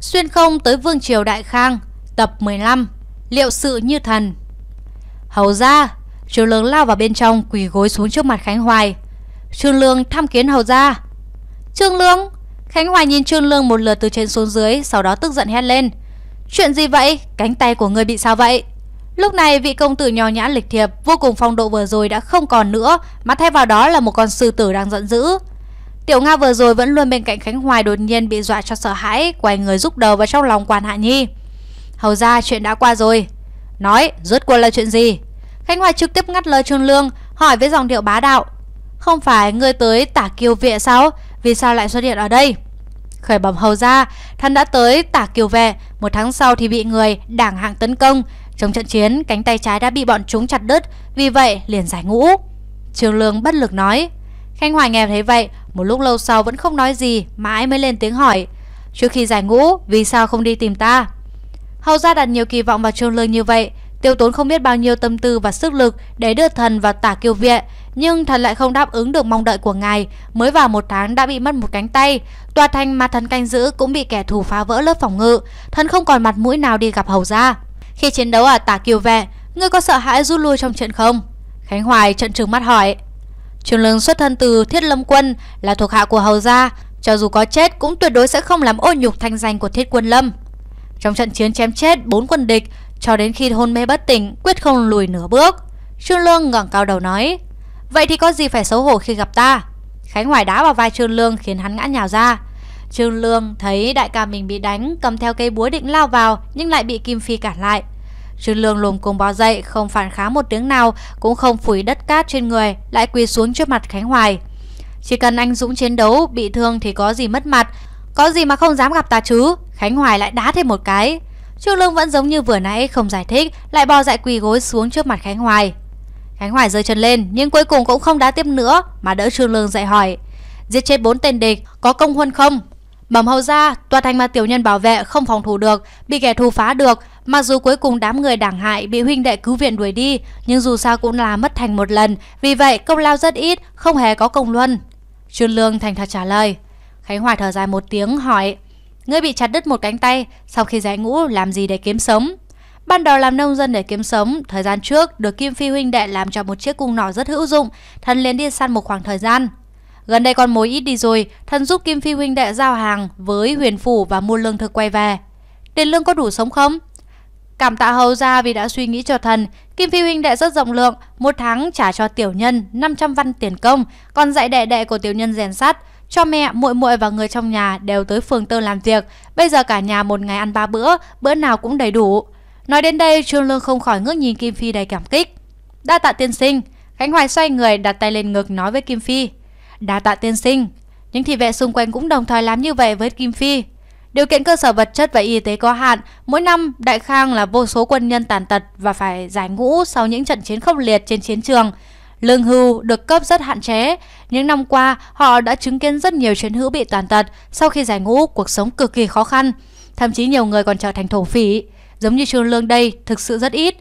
Xuyên không tới Vương Triều Đại Khang Tập 15 Liệu sự như thần Hầu ra Trường Lương lao vào bên trong quỳ gối xuống trước mặt Khánh Hoài Trương Lương thăm kiến hầu ra Trương Lương Khánh Hoài nhìn Trương Lương một lượt từ trên xuống dưới Sau đó tức giận hét lên Chuyện gì vậy? Cánh tay của người bị sao vậy? Lúc này vị công tử nhỏ nhã lịch thiệp Vô cùng phong độ vừa rồi đã không còn nữa Mà thay vào đó là một con sư tử đang giận dữ Tiểu Nga vừa rồi vẫn luôn bên cạnh Khánh Hoài đột nhiên bị dọa cho sợ hãi, quay người rúc đầu vào trong lòng Quan Hạ Nhi. Hầu ra chuyện đã qua rồi. Nói, rốt cuộc là chuyện gì? Khánh Hoài trực tiếp ngắt lời Trương Lương, hỏi với giọng điệu bá đạo. Không phải ngươi tới tả kiều vệ sao? Vì sao lại xuất hiện ở đây? Khởi bẩm hầu ra, thân đã tới tả kiều vệ, một tháng sau thì bị người đảng hạng tấn công. Trong trận chiến, cánh tay trái đã bị bọn chúng chặt đứt, vì vậy liền giải ngũ. Trương Lương bất lực nói. Khanh Hoài nghe thấy vậy, một lúc lâu sau vẫn không nói gì, mãi mới lên tiếng hỏi. Trước khi giải ngũ, vì sao không đi tìm ta? Hầu ra đặt nhiều kỳ vọng vào Trương Lương như vậy, tiêu tốn không biết bao nhiêu tâm tư và sức lực để đưa thần vào tả kiêu viện, nhưng thần lại không đáp ứng được mong đợi của ngài, mới vào một tháng đã bị mất một cánh tay. Tòa thành mà thần canh giữ cũng bị kẻ thù phá vỡ lớp phòng ngự, thần không còn mặt mũi nào đi gặp hầu gia. Khi chiến đấu ở tả kiều vệ, ngươi có sợ hãi rút lui trong trận không? Khánh Hoài trận trừng mắt hỏi. Trường lương xuất thân từ Thiết Lâm Quân là thuộc hạ của Hầu Gia, cho dù có chết cũng tuyệt đối sẽ không làm ô nhục thanh danh của Thiết Quân Lâm. Trong trận chiến chém chết bốn quân địch, cho đến khi hôn mê bất tỉnh, quyết không lùi nửa bước. Trương Lương ngẩng cao đầu nói, vậy thì có gì phải xấu hổ khi gặp ta? Khánh Hoài đá vào vai Trương Lương khiến hắn ngã nhào ra. Trương Lương thấy đại ca mình bị đánh, cầm theo cây búa định lao vào nhưng lại bị Kim Phi cản lại. Trương Lương lùm cùng bò dậy, không phản kháng một tiếng nào, cũng không phủi đất cát trên người, lại quỳ xuống trước mặt Khánh Hoài. Chỉ cần anh Dũng chiến đấu, bị thương thì có gì mất mặt, có gì mà không dám gặp ta chứ? Khánh Hoài lại đá thêm một cái. Trương Lương vẫn giống như vừa nãy không giải thích, lại bò dậy quỳ gối xuống trước mặt Khánh Hoài. Khánh Hoài rơi chân lên, nhưng cuối cùng cũng không đá tiếp nữa mà đỡ Trương Lương dậy hỏi: "Giết chết bốn tên địch, có công huân không?" Bẩm hầu ra, tòa thành mà tiểu nhân bảo vệ không phòng thủ được, bị kẻ thù phá được, mặc dù cuối cùng đám người đảng hại bị huynh đệ cứu viện đuổi đi, nhưng dù sao cũng là mất thành một lần, vì vậy công lao rất ít, không hề có công luân. Trương Lương thành thật trả lời. Khánh Hoài thở dài một tiếng hỏi, ngươi bị chặt đứt một cánh tay, sau khi giải ngũ làm gì để kiếm sống? Ban đầu làm nông dân để kiếm sống, thời gian trước được Kim Phi huynh đệ làm cho một chiếc cung nỏ rất hữu dụng, thần liền đi săn một khoảng thời gian. Gần đây con mối ít đi rồi, thần giúp Kim Phi huynh đệ giao hàng với huyền phủ và mua lương thực quay về. Tiền lương có đủ sống không? Cảm tạ hầu ra vì đã suy nghĩ cho thần, Kim Phi huynh đệ rất rộng lượng, một tháng trả cho tiểu nhân 500 văn tiền công, còn dạy đệ đệ của tiểu nhân rèn sắt, cho mẹ, muội muội và người trong nhà đều tới phường Tơ làm việc, bây giờ cả nhà một ngày ăn ba bữa, bữa nào cũng đầy đủ. Nói đến đây, Trương Lương không khỏi ngước nhìn Kim Phi đầy cảm kích. Đa tạ tiên sinh, Khánh Hoài xoay người đặt tay lên ngực nói với Kim Phi. Đa tạ tiên sinh, những thị vệ xung quanh cũng đồng thời làm như vậy với Kim Phi. Điều kiện cơ sở vật chất và y tế có hạn, mỗi năm Đại Khang là vô số quân nhân tàn tật và phải giải ngũ sau những trận chiến khốc liệt trên chiến trường. Lương hưu được cấp rất hạn chế. Những năm qua, họ đã chứng kiến rất nhiều chiến hữu bị tàn tật. Sau khi giải ngũ, cuộc sống cực kỳ khó khăn. Thậm chí nhiều người còn trở thành thổ phỉ. Giống như trường lương đây, thực sự rất ít.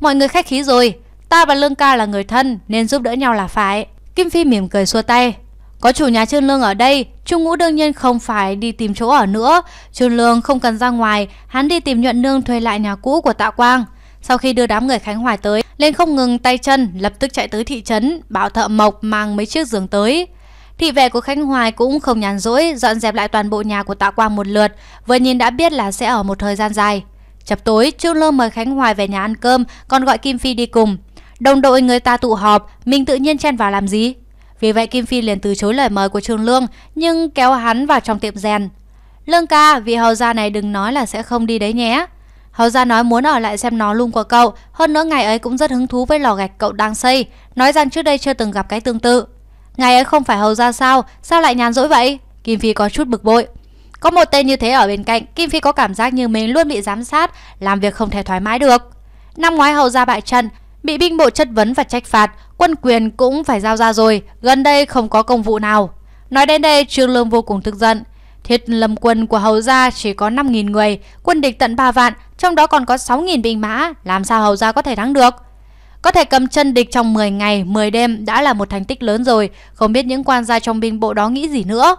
Mọi người khách khí rồi. Ta và Lương ca là người thân nên giúp đỡ nhau là phải. Kim Phi mỉm cười xua tay. Có chủ nhà Trương Lương ở đây, Trung Ngũ đương nhiên không phải đi tìm chỗ ở nữa. Trương Lương không cần ra ngoài, hắn đi tìm nhuận nương thuê lại nhà cũ của Tạ Quang. Sau khi đưa đám người Khánh Hoài tới, lên không ngừng tay chân, lập tức chạy tới thị trấn, bảo thợ mộc mang mấy chiếc giường tới. Thị vệ của Khánh Hoài cũng không nhàn rỗi, dọn dẹp lại toàn bộ nhà của Tạ Quang một lượt, vừa nhìn đã biết là sẽ ở một thời gian dài. Chập tối, Trương Lương mời Khánh Hoài về nhà ăn cơm, còn gọi Kim Phi đi cùng. Đồng đội người ta tụ họp, mình tự nhiên chen vào làm gì? Vì vậy Kim Phi liền từ chối lời mời của Trương Lương, nhưng kéo hắn vào trong tiệm rèn. Lương ca, vị hầu gia này đừng nói là sẽ không đi đấy nhé. Hầu gia nói muốn ở lại xem nó lung của cậu, hơn nữa ngày ấy cũng rất hứng thú với lò gạch cậu đang xây, nói rằng trước đây chưa từng gặp cái tương tự. Ngày ấy không phải hầu gia sao, sao lại nhàn rỗi vậy? Kim Phi có chút bực bội. Có một tên như thế ở bên cạnh, Kim Phi có cảm giác như mình luôn bị giám sát, làm việc không thể thoải mái được. Năm ngoái hầu gia bại trận, Bị binh bộ chất vấn và trách phạt, quân quyền cũng phải giao ra rồi, gần đây không có công vụ nào. Nói đến đây, Trương Lương vô cùng tức giận. Thiết lâm quân của Hầu Gia chỉ có 5.000 người, quân địch tận 3 vạn, trong đó còn có 6.000 binh mã, làm sao Hầu Gia có thể thắng được? Có thể cầm chân địch trong 10 ngày, 10 đêm đã là một thành tích lớn rồi, không biết những quan gia trong binh bộ đó nghĩ gì nữa.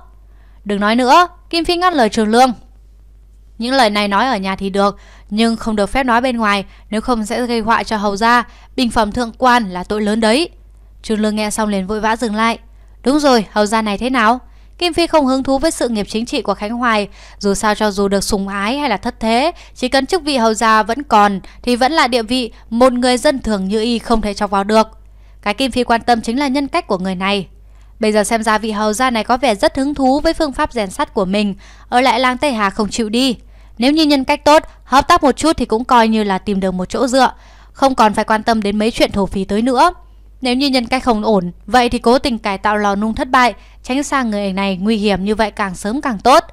Đừng nói nữa, Kim Phi ngắt lời Trường Lương, những lời này nói ở nhà thì được, nhưng không được phép nói bên ngoài, nếu không sẽ gây họa cho hầu gia, bình phẩm thượng quan là tội lớn đấy. Trương Lương nghe xong liền vội vã dừng lại. Đúng rồi, hầu gia này thế nào? Kim Phi không hứng thú với sự nghiệp chính trị của Khánh Hoài, dù sao cho dù được sùng ái hay là thất thế, chỉ cần chức vị hầu gia vẫn còn thì vẫn là địa vị một người dân thường như y không thể chọc vào được. Cái Kim Phi quan tâm chính là nhân cách của người này. Bây giờ xem ra vị hầu gia này có vẻ rất hứng thú với phương pháp rèn sắt của mình, ở lại làng Tây Hà không chịu đi. Nếu như nhân cách tốt, hợp tác một chút thì cũng coi như là tìm được một chỗ dựa, không còn phải quan tâm đến mấy chuyện thổ phí tới nữa. Nếu như nhân cách không ổn, vậy thì cố tình cải tạo lò nung thất bại, tránh xa người này nguy hiểm như vậy càng sớm càng tốt.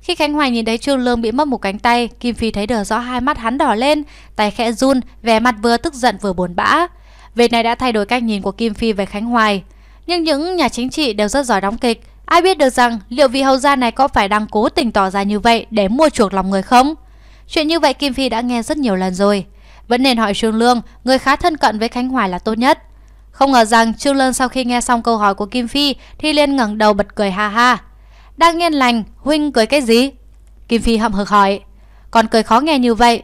Khi Khánh Hoài nhìn thấy Trương Lương bị mất một cánh tay, Kim Phi thấy được rõ hai mắt hắn đỏ lên, tay khẽ run, vẻ mặt vừa tức giận vừa buồn bã. Việc này đã thay đổi cách nhìn của Kim Phi về Khánh Hoài, nhưng những nhà chính trị đều rất giỏi đóng kịch. Ai biết được rằng liệu vị hầu gia này có phải đang cố tình tỏ ra như vậy để mua chuộc lòng người không? Chuyện như vậy Kim Phi đã nghe rất nhiều lần rồi. Vẫn nên hỏi Trương Lương, người khá thân cận với Khánh Hoài là tốt nhất. Không ngờ rằng Trương Lương sau khi nghe xong câu hỏi của Kim Phi thì liền ngẩng đầu bật cười ha ha. Đang yên lành, huynh cười cái gì? Kim Phi hậm hực hỏi. Còn cười khó nghe như vậy.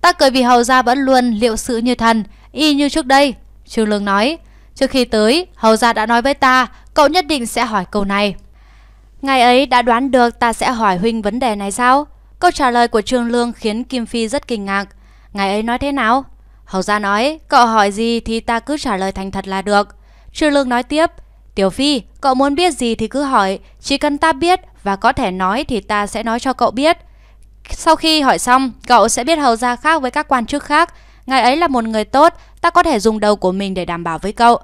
Ta cười vì hầu gia vẫn luôn liệu sự như thần, y như trước đây. Trương Lương nói. Trước khi tới, Hầu Gia đã nói với ta, cậu nhất định sẽ hỏi câu này. Ngày ấy đã đoán được ta sẽ hỏi huynh vấn đề này sao? Câu trả lời của Trương Lương khiến Kim Phi rất kinh ngạc. Ngày ấy nói thế nào? Hầu Gia nói, cậu hỏi gì thì ta cứ trả lời thành thật là được. Trương Lương nói tiếp, Tiểu Phi, cậu muốn biết gì thì cứ hỏi, chỉ cần ta biết và có thể nói thì ta sẽ nói cho cậu biết. Sau khi hỏi xong, cậu sẽ biết hầu gia khác với các quan chức khác Ngài ấy là một người tốt, ta có thể dùng đầu của mình để đảm bảo với cậu.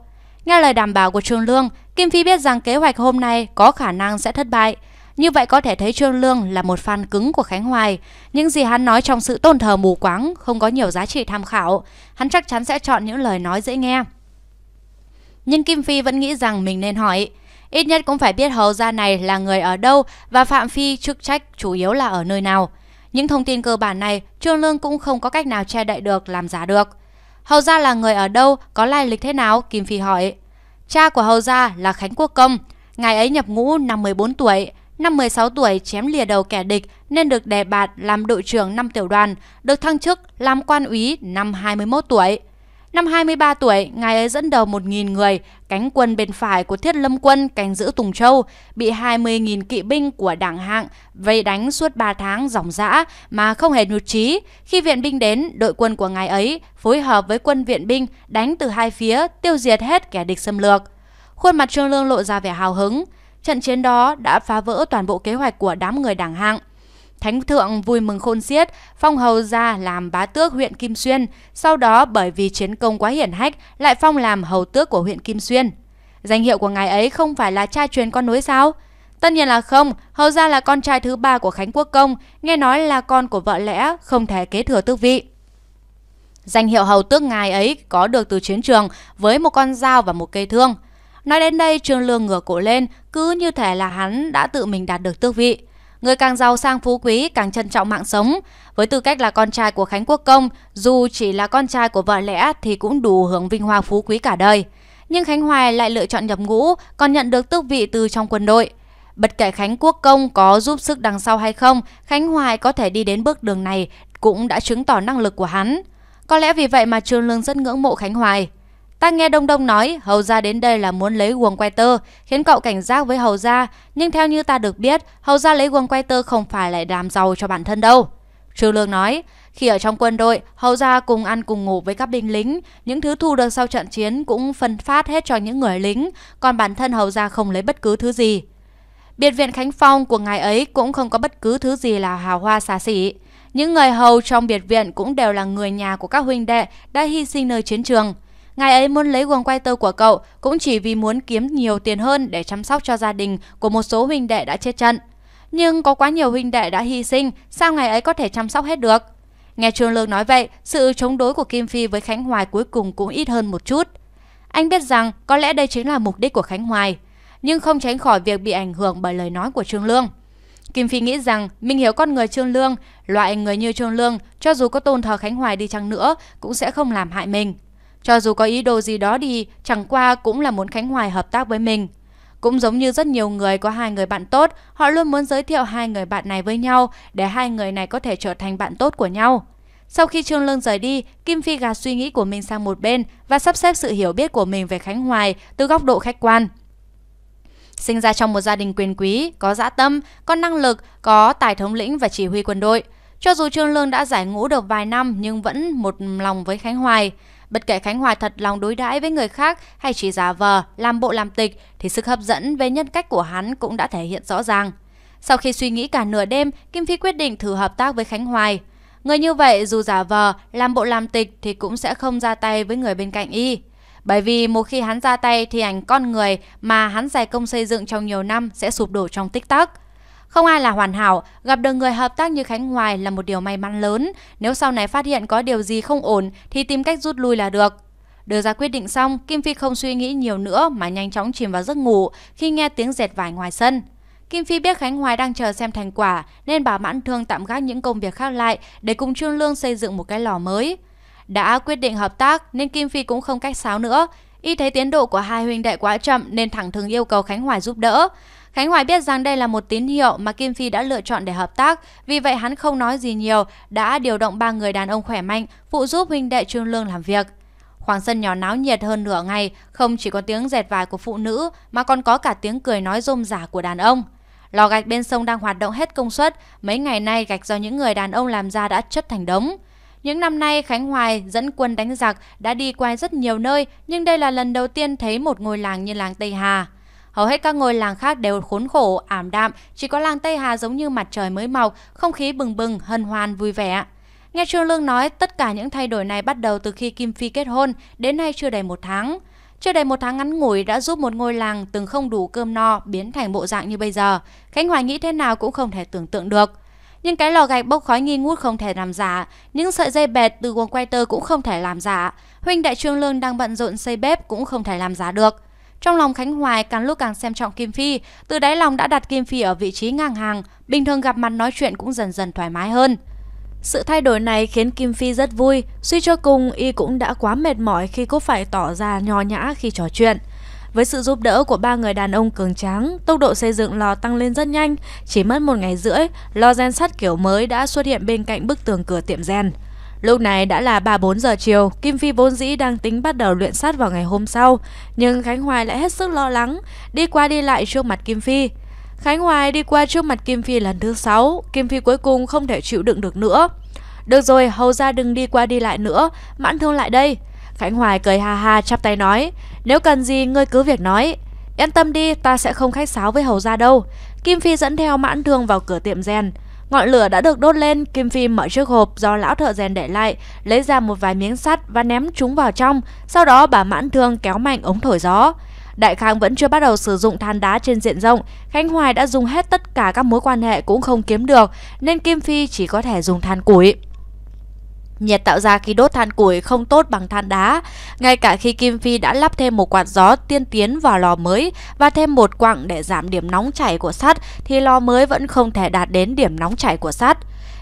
Nghe lời đảm bảo của Trương Lương, Kim Phi biết rằng kế hoạch hôm nay có khả năng sẽ thất bại. Như vậy có thể thấy Trương Lương là một fan cứng của Khánh Hoài. Những gì hắn nói trong sự tôn thờ mù quáng không có nhiều giá trị tham khảo. Hắn chắc chắn sẽ chọn những lời nói dễ nghe. Nhưng Kim Phi vẫn nghĩ rằng mình nên hỏi. Ít nhất cũng phải biết hầu gia này là người ở đâu và Phạm Phi chức trách chủ yếu là ở nơi nào. Những thông tin cơ bản này, Trương Lương cũng không có cách nào che đậy được, làm giả được. Hầu gia là người ở đâu, có lai lịch thế nào? Kim Phi hỏi. Cha của Hầu gia là Khánh Quốc Công. ngày ấy nhập ngũ năm 14 tuổi, năm 16 tuổi chém lìa đầu kẻ địch nên được đề bạt làm đội trưởng năm tiểu đoàn, được thăng chức làm quan úy năm 21 tuổi. Năm 23 tuổi, ngài ấy dẫn đầu 1.000 người, cánh quân bên phải của Thiết Lâm quân canh giữ Tùng Châu, bị 20.000 kỵ binh của đảng hạng vây đánh suốt 3 tháng dòng dã mà không hề nhụt chí. Khi viện binh đến, đội quân của ngài ấy phối hợp với quân viện binh đánh từ hai phía tiêu diệt hết kẻ địch xâm lược. Khuôn mặt Trương Lương lộ ra vẻ hào hứng. Trận chiến đó đã phá vỡ toàn bộ kế hoạch của đám người đảng hạng. Thánh thượng vui mừng khôn xiết, phong hầu ra làm bá tước huyện Kim Xuyên, sau đó bởi vì chiến công quá hiển hách lại phong làm hầu tước của huyện Kim Xuyên. Danh hiệu của ngài ấy không phải là cha truyền con nối sao? Tất nhiên là không, hầu ra là con trai thứ ba của Khánh Quốc Công, nghe nói là con của vợ lẽ, không thể kế thừa tước vị. Danh hiệu hầu tước ngài ấy có được từ chiến trường với một con dao và một cây thương. Nói đến đây, Trương Lương ngửa cổ lên, cứ như thể là hắn đã tự mình đạt được tước vị. Người càng giàu sang phú quý càng trân trọng mạng sống. Với tư cách là con trai của Khánh Quốc Công, dù chỉ là con trai của vợ lẽ thì cũng đủ hưởng vinh hoa phú quý cả đời. Nhưng Khánh Hoài lại lựa chọn nhập ngũ, còn nhận được tước vị từ trong quân đội. Bất kể Khánh Quốc Công có giúp sức đằng sau hay không, Khánh Hoài có thể đi đến bước đường này cũng đã chứng tỏ năng lực của hắn. Có lẽ vì vậy mà Trương Lương rất ngưỡng mộ Khánh Hoài. Ta nghe Đông Đông nói Hầu Gia đến đây là muốn lấy quần quay tơ, khiến cậu cảnh giác với Hầu Gia. Nhưng theo như ta được biết, Hầu Gia lấy quần quay tơ không phải lại làm giàu cho bản thân đâu. Trừ Lương nói, khi ở trong quân đội, Hầu Gia cùng ăn cùng ngủ với các binh lính. Những thứ thu được sau trận chiến cũng phân phát hết cho những người lính, còn bản thân Hầu Gia không lấy bất cứ thứ gì. Biệt viện Khánh Phong của ngài ấy cũng không có bất cứ thứ gì là hào hoa xa xỉ. Những người hầu trong biệt viện cũng đều là người nhà của các huynh đệ đã hy sinh nơi chiến trường. Ngài ấy muốn lấy quần quay tơ của cậu cũng chỉ vì muốn kiếm nhiều tiền hơn để chăm sóc cho gia đình của một số huynh đệ đã chết trận. Nhưng có quá nhiều huynh đệ đã hy sinh, sao ngài ấy có thể chăm sóc hết được? Nghe Trương Lương nói vậy, sự chống đối của Kim Phi với Khánh Hoài cuối cùng cũng ít hơn một chút. Anh biết rằng có lẽ đây chính là mục đích của Khánh Hoài, nhưng không tránh khỏi việc bị ảnh hưởng bởi lời nói của Trương Lương. Kim Phi nghĩ rằng mình hiểu con người Trương Lương, loại người như Trương Lương, cho dù có tôn thờ Khánh Hoài đi chăng nữa cũng sẽ không làm hại mình. Cho dù có ý đồ gì đó đi, chẳng qua cũng là muốn Khánh Hoài hợp tác với mình. Cũng giống như rất nhiều người có hai người bạn tốt, họ luôn muốn giới thiệu hai người bạn này với nhau để hai người này có thể trở thành bạn tốt của nhau. Sau khi Trương Lương rời đi, Kim Phi gạt suy nghĩ của mình sang một bên và sắp xếp sự hiểu biết của mình về Khánh Hoài từ góc độ khách quan. Sinh ra trong một gia đình quyền quý, có dã tâm, có năng lực, có tài thống lĩnh và chỉ huy quân đội. Cho dù Trương Lương đã giải ngũ được vài năm nhưng vẫn một lòng với Khánh Hoài. Bất kể Khánh Hòa thật lòng đối đãi với người khác hay chỉ giả vờ, làm bộ làm tịch thì sức hấp dẫn về nhân cách của hắn cũng đã thể hiện rõ ràng. Sau khi suy nghĩ cả nửa đêm, Kim Phi quyết định thử hợp tác với Khánh Hoài. Người như vậy dù giả vờ, làm bộ làm tịch thì cũng sẽ không ra tay với người bên cạnh y. Bởi vì một khi hắn ra tay thì ảnh con người mà hắn giải công xây dựng trong nhiều năm sẽ sụp đổ trong tích tắc. Không ai là hoàn hảo, gặp được người hợp tác như Khánh Hoài là một điều may mắn lớn. Nếu sau này phát hiện có điều gì không ổn thì tìm cách rút lui là được. Đưa ra quyết định xong, Kim Phi không suy nghĩ nhiều nữa mà nhanh chóng chìm vào giấc ngủ khi nghe tiếng dệt vải ngoài sân. Kim Phi biết Khánh Hoài đang chờ xem thành quả nên bà Mãn Thương tạm gác những công việc khác lại để cùng Trương Lương xây dựng một cái lò mới. Đã quyết định hợp tác nên Kim Phi cũng không cách sáo nữa. Y thấy tiến độ của hai huynh đệ quá chậm nên thẳng thừng yêu cầu Khánh Hoài giúp đỡ. Khánh Hoài biết rằng đây là một tín hiệu mà Kim Phi đã lựa chọn để hợp tác, vì vậy hắn không nói gì nhiều, đã điều động ba người đàn ông khỏe mạnh phụ giúp huynh đệ Trương Lương làm việc. Khoảng sân nhỏ náo nhiệt hơn nửa ngày, không chỉ có tiếng dẹt vải của phụ nữ mà còn có cả tiếng cười nói rôm rả của đàn ông. Lò gạch bên sông đang hoạt động hết công suất, mấy ngày nay gạch do những người đàn ông làm ra đã chất thành đống. Những năm nay, Khánh Hoài dẫn quân đánh giặc đã đi qua rất nhiều nơi, nhưng đây là lần đầu tiên thấy một ngôi làng như làng Tây Hà. Hầu hết các ngôi làng khác đều khốn khổ, ảm đạm, chỉ có làng Tây Hà giống như mặt trời mới mọc, không khí bừng bừng, hân hoan, vui vẻ. Nghe Trương Lương nói, tất cả những thay đổi này bắt đầu từ khi Kim Phi kết hôn, đến nay chưa đầy một tháng. Chưa đầy một tháng ngắn ngủi đã giúp một ngôi làng từng không đủ cơm no biến thành bộ dạng như bây giờ. Khánh Hoài nghĩ thế nào cũng không thể tưởng tượng được. Nhưng cái lò gạch bốc khói nghi ngút không thể làm giả, những sợi dây bẹt từ quần quay tơ cũng không thể làm giả. Huynh đại Trương Lương đang bận rộn xây bếp cũng không thể làm giả được. Trong lòng Khánh Hoài càng lúc càng xem trọng Kim Phi, từ đáy lòng đã đặt Kim Phi ở vị trí ngang hàng, bình thường gặp mặt nói chuyện cũng dần dần thoải mái hơn. Sự thay đổi này khiến Kim Phi rất vui, suy cho cùng y cũng đã quá mệt mỏi khi cô phải tỏ ra nho nhã khi trò chuyện. Với sự giúp đỡ của ba người đàn ông cường tráng, tốc độ xây dựng lò tăng lên rất nhanh, chỉ mất một ngày rưỡi, lò gen sắt kiểu mới đã xuất hiện bên cạnh bức tường cửa tiệm gen. Lúc này đã là 3-4 giờ chiều, Kim Phi vốn dĩ đang tính bắt đầu luyện sát vào ngày hôm sau, nhưng Khánh Hoài lại hết sức lo lắng, đi qua đi lại trước mặt Kim Phi. Khánh Hoài đi qua trước mặt Kim Phi lần thứ 6, Kim Phi cuối cùng không thể chịu đựng được nữa. Được rồi, hầu ra đừng đi qua đi lại nữa, mãn thương lại đây. Khánh Hoài cười ha ha chắp tay nói, nếu cần gì ngươi cứ việc nói. Yên tâm đi, ta sẽ không khách sáo với hầu ra đâu. Kim Phi dẫn theo mãn thương vào cửa tiệm rèn. Ngọn lửa đã được đốt lên, Kim Phi mở chiếc hộp do lão thợ rèn để lại, lấy ra một vài miếng sắt và ném chúng vào trong, sau đó bà mãn thương kéo mạnh ống thổi gió. Đại Khang vẫn chưa bắt đầu sử dụng than đá trên diện rộng, Khánh Hoài đã dùng hết tất cả các mối quan hệ cũng không kiếm được, nên Kim Phi chỉ có thể dùng than củi. Nhiệt tạo ra khi đốt than củi không tốt bằng than đá. Ngay cả khi Kim Phi đã lắp thêm một quạt gió tiên tiến vào lò mới và thêm một quặng để giảm điểm nóng chảy của sắt thì lò mới vẫn không thể đạt đến điểm nóng chảy của sắt.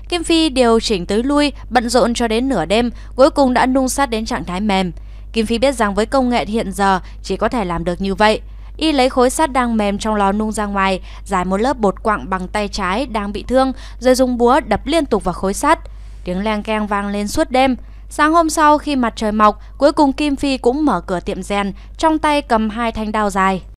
Kim Phi điều chỉnh tới lui, bận rộn cho đến nửa đêm, cuối cùng đã nung sắt đến trạng thái mềm. Kim Phi biết rằng với công nghệ hiện giờ chỉ có thể làm được như vậy. Y lấy khối sắt đang mềm trong lò nung ra ngoài, giải một lớp bột quặng bằng tay trái đang bị thương, rồi dùng búa đập liên tục vào khối sắt. Tiếng leng keng vang lên suốt đêm. Sáng hôm sau khi mặt trời mọc, cuối cùng Kim Phi cũng mở cửa tiệm rèn, trong tay cầm hai thanh đao dài.